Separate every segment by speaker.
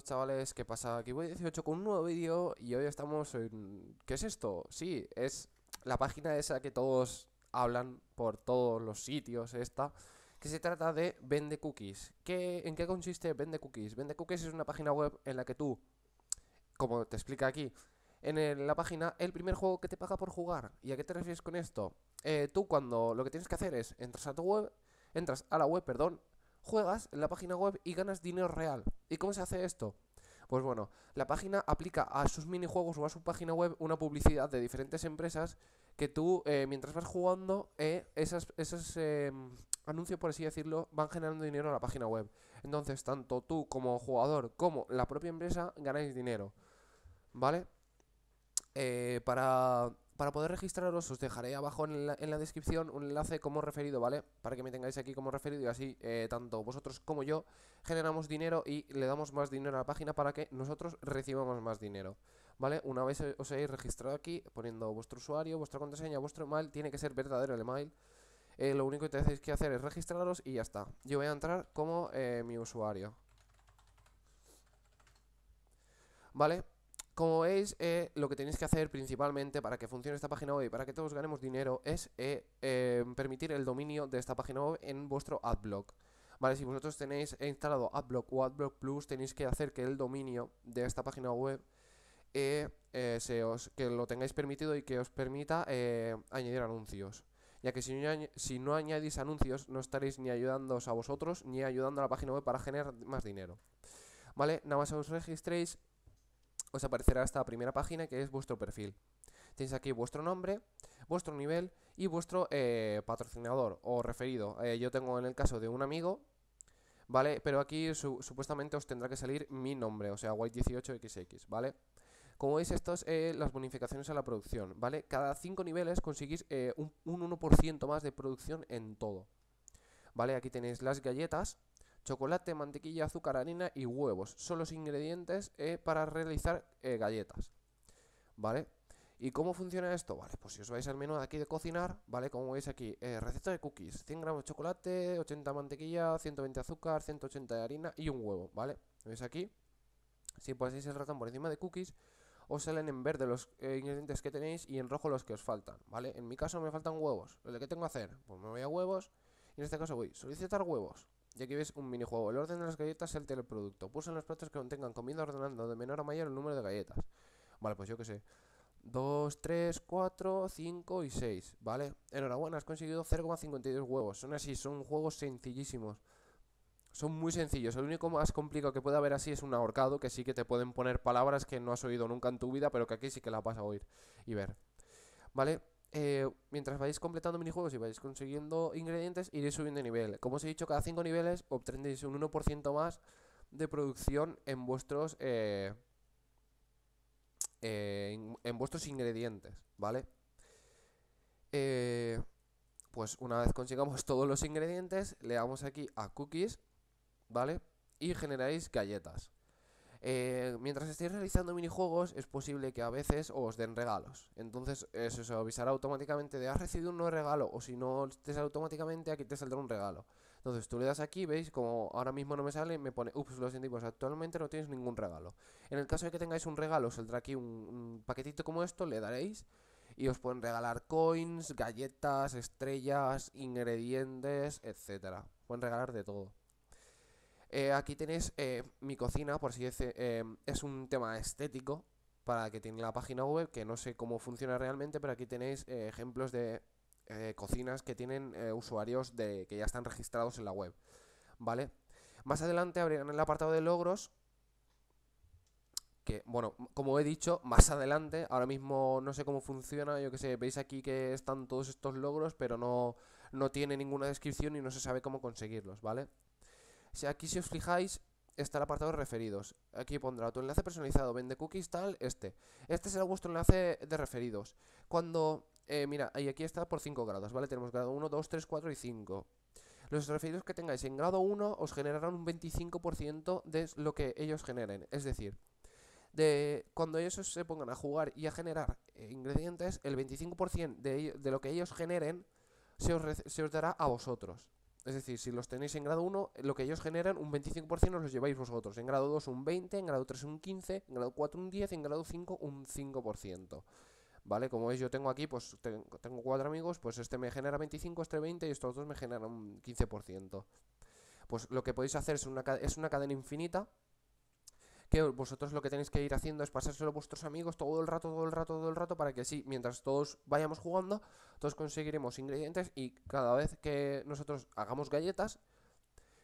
Speaker 1: chavales, ¿qué pasa? Aquí voy 18 con un nuevo vídeo y hoy estamos en... ¿Qué es esto? Sí, es la página esa que todos hablan por todos los sitios, esta, que se trata de Vende Cookies. ¿Qué, ¿En qué consiste Vende Cookies? Vende Cookies es una página web en la que tú, como te explica aquí, en la página el primer juego que te paga por jugar. ¿Y a qué te refieres con esto? Eh, tú cuando lo que tienes que hacer es entras a tu web, entras a la web, perdón, juegas en la página web y ganas dinero real. ¿Y cómo se hace esto? Pues bueno, la página aplica a sus minijuegos o a su página web una publicidad de diferentes empresas que tú, eh, mientras vas jugando, eh, esos em, anuncios, por así decirlo, van generando dinero a la página web. Entonces, tanto tú como jugador como la propia empresa ganáis dinero. ¿Vale? Eh, para para poder registraros os dejaré abajo en la, descripción un enlace como referido, ¿vale? Para que me tengáis aquí como referido y así eh, tanto vosotros como yo generamos dinero y le damos más dinero a la página para que nosotros recibamos más dinero, ¿vale? Una vez os hayáis registrado aquí poniendo vuestro usuario, vuestra contraseña, vuestro email, tiene que ser verdadero el email. Eh, lo único que tenéis que hacer es registraros y ya está. Yo voy a entrar como eh, mi usuario. ¿Vale? Como veis, eh, lo que tenéis que hacer principalmente para que funcione esta página web y para que todos ganemos dinero es eh, em, permitir el dominio de esta página web en vuestro adblock. Vale, si vosotros tenéis instalado adblock o adblock plus, tenéis que hacer que el dominio de esta página web eh, se os, que lo tengáis permitido y que os permita añadir anuncios. Ya que si no, si no añadís anuncios, no estaréis ni ayudándoos a vosotros ni ayudando a la página web para generar más dinero. Vale, nada más os registréis os aparecerá esta primera página que es vuestro perfil. Tenéis aquí vuestro nombre, vuestro nivel y vuestro eh, patrocinador o referido. Eh, yo tengo en el caso de un amigo, ¿vale? Pero aquí supuestamente os tendrá que salir mi nombre, o sea, white18xx, ¿vale? Como veis, estas eh, las bonificaciones a la producción, ¿vale? Cada 5 niveles conseguís eh, un, un 1% más de producción en todo. ¿Vale? Aquí tenéis las galletas, chocolate, mantequilla, azúcar, harina y huevos. Son los ingredientes eh, para realizar eh, galletas. ¿Vale? ¿Y cómo funciona esto? Vale, pues si os vais al menú de aquí de cocinar, ¿vale? Como veis aquí, eh, receta de cookies, 100 gramos de chocolate, 80 mantequilla, 120 azúcar, 180 de harina y un huevo, ¿vale? ¿Veis aquí? Si pasáis el ratón por encima de cookies, os salen en verde los ingredientes que tenéis y en rojo los que os faltan, ¿vale? En mi caso me faltan huevos. ¿Qué tengo que hacer? Pues me voy a huevos y en este caso voy, a solicitar huevos. Y aquí ves un minijuego. El orden de las galletas es el teleproducto, puse los platos que contengan comida ordenando de menor a mayor el número de galletas. Vale, pues yo qué sé. 2, 3, 4, 5 y 6. Vale, enhorabuena, has conseguido 0,52 huevos. Son así, son juegos sencillísimos. Son muy sencillos. El único más complicado que puede haber así es un ahorcado, que sí que te pueden poner palabras que no has oído nunca en tu vida, pero que aquí sí que las vas a oír y ver. Vale, eh, mientras vais completando minijuegos y vais consiguiendo ingredientes, iréis subiendo de nivel. Como os he dicho, cada 5 niveles obtendréis un 1% más de producción en vuestros, eh, eh, vuestros ingredientes, ¿vale? pues una vez consigamos todos los ingredientes, le damos aquí a cookies, ¿vale? Y generáis galletas. Eh, mientras estéis realizando minijuegos es posible que a veces os den regalos. Entonces eso se avisará automáticamente de has recibido un nuevo regalo o si no te sale automáticamente aquí te saldrá un regalo. Entonces tú le das aquí, veis como ahora mismo no me sale, me pone, ups, lo siento, pues actualmente no tienes ningún regalo. En el caso de que tengáis un regalo, saldrá aquí un, un paquetito como esto, le daréis y os pueden regalar coins, galletas, estrellas, ingredientes, etcétera. Pueden regalar de todo. Eh, aquí tenéis eh, mi cocina, por si decirlo, eh, es un tema estético para que tenga la página web, que no sé cómo funciona realmente, pero aquí tenéis ejemplos de cocinas que tienen usuarios de, que ya están registrados en la web. ¿Vale? Más adelante abrirán el apartado de logros, que, bueno, como he dicho, más adelante, ahora mismo no sé cómo funciona, yo que sé, veis aquí que están todos estos logros, pero no, no tiene ninguna descripción y no se sabe cómo conseguirlos, ¿vale? aquí si os fijáis, está el apartado de referidos. Aquí pondrá tu enlace personalizado, vende cookies, tal, este. Este será vuestro enlace de referidos. Cuando, eh, mira, y aquí está por 5 grados, ¿vale? Tenemos grado 1, 2, 3, 4 y 5. Los referidos que tengáis en grado 1 os generarán un 25% de lo que ellos generen. Es decir, de cuando ellos se pongan a jugar y a generar eh, ingredientes, el 25% de, lo que ellos generen se os, se os dará a vosotros. Es decir, si los tenéis en grado 1, eh, lo que ellos generan, un 25% los lleváis vosotros. En grado 2 un 20%, en grado 3 un 15%, en grado 4 un 10%, en grado 5 un 5%. ¿Vale? Como veis, yo tengo aquí, pues tengo cuatro amigos, pues este me genera 25, este 20 y estos dos me generan un 15%. Pues lo que podéis hacer es una cadena infinita que vosotros lo que tenéis que ir haciendo es pasárselo a vuestros amigos todo el rato, todo el rato, todo el rato, para que sí, mientras todos vayamos jugando, todos conseguiremos ingredientes y cada vez que nosotros hagamos galletas,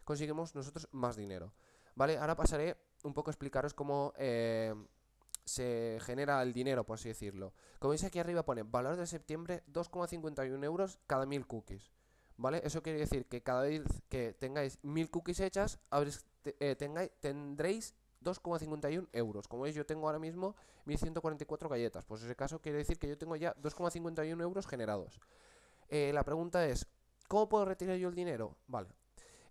Speaker 1: conseguimos nosotros más dinero. ¿Vale? Ahora pasaré un poco a explicaros cómo... Eh, se genera el dinero, por así decirlo. Como veis aquí arriba pone valor de septiembre 2,51 euros cada mil cookies. ¿Vale? Eso quiere decir que cada vez que tengáis mil cookies hechas, habréis, eh, tengáis, tendréis 2,51 euros. Como veis, yo tengo ahora mismo 1.144 galletas. Pues en ese caso quiere decir que yo tengo ya 2,51 euros generados. Eh, la pregunta es, ¿cómo puedo retirar yo el dinero? Vale.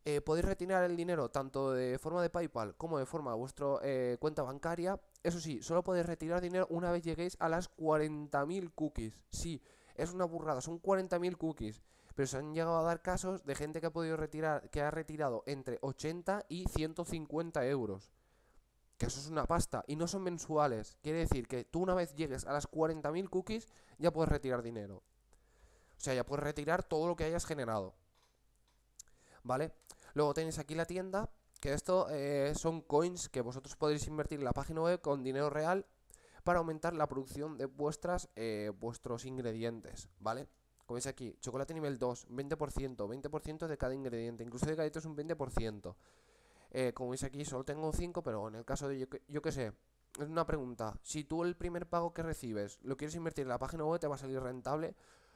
Speaker 1: Eh, podéis retirar el dinero tanto de forma de PayPal como de forma de vuestra eh, cuenta bancaria. Eso sí, solo podéis retirar dinero una vez lleguéis a las 40.000 cookies. Sí, es una burrada, son 40.000 cookies. Pero se han llegado a dar casos de gente que ha podido retirar, que ha retirado entre 80 y 150 euros que eso es una pasta, y no son mensuales. Quiere decir que tú una vez llegues a las 40.000 cookies ya puedes retirar dinero. O sea, ya puedes retirar todo lo que hayas generado. ¿Vale? Luego tenéis aquí la tienda, que esto eh, son coins que vosotros podéis invertir en la página web con dinero real para aumentar la producción de vuestras, eh, vuestros ingredientes, ¿vale? Como veis aquí, chocolate nivel 2, 20%, 20% de cada ingrediente, incluso de es un 20%. Eh, como veis aquí, solo tengo 5, pero en el caso de, yo, yo qué sé, es una pregunta. Si tú el primer pago que recibes lo quieres invertir en la página web, ¿te va a salir rentable?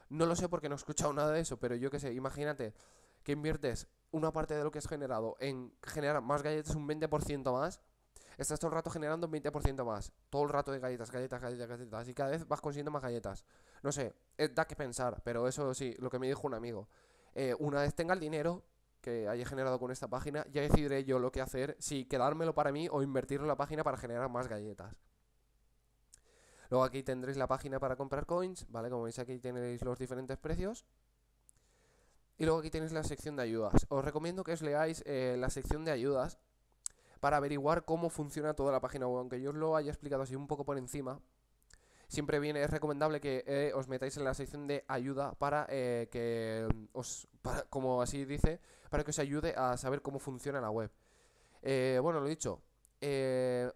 Speaker 1: No lo sé porque no he escuchado nada de eso, pero yo que sé, imagínate que inviertes una parte de lo que has generado en generar más galletas, un 20% más. Estás todo el rato generando un 20% más. Todo el rato de galletas, galletas, galletas, galletas. Y cada vez vas consiguiendo más galletas. No sé, eh, da que pensar, pero eso sí, lo que me dijo un amigo. Eh, una vez tenga el dinero, que haya generado con esta página, ya decidiré yo lo que hacer, si quedármelo para mí o invertirlo en la página para generar más galletas. Luego aquí tendréis la página para comprar coins, ¿vale? Como veis aquí tenéis los diferentes precios. Y luego aquí tenéis la sección de ayudas. Os recomiendo que os leáis eh, la sección de ayudas para averiguar cómo funciona toda la página web, aunque yo os lo haya explicado así un poco por encima, siempre viene, es recomendable que eh, os metáis en la sección de ayuda para eh, que mm, os, para, como así dice, para que os ayude a saber cómo funciona la web. Eh, bueno, lo dicho,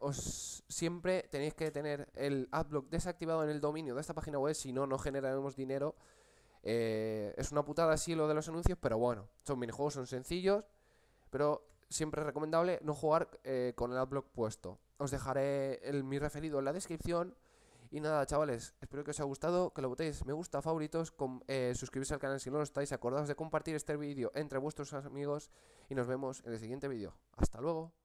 Speaker 1: os siempre tenéis que tener el adblock desactivado en el dominio de esta página web, si no, no generaremos dinero. es una putada así lo de los anuncios, pero bueno, son minijuegos, son sencillos, pero siempre es recomendable no jugar con el adblock puesto. Os dejaré el, mi referido en la descripción y nada, chavales, espero que os haya gustado, que lo votéis me gusta, favoritos, con, eh, suscribirse al canal si no lo estáis, acordaos de compartir este vídeo entre vuestros amigos y nos vemos en el siguiente vídeo. Hasta luego.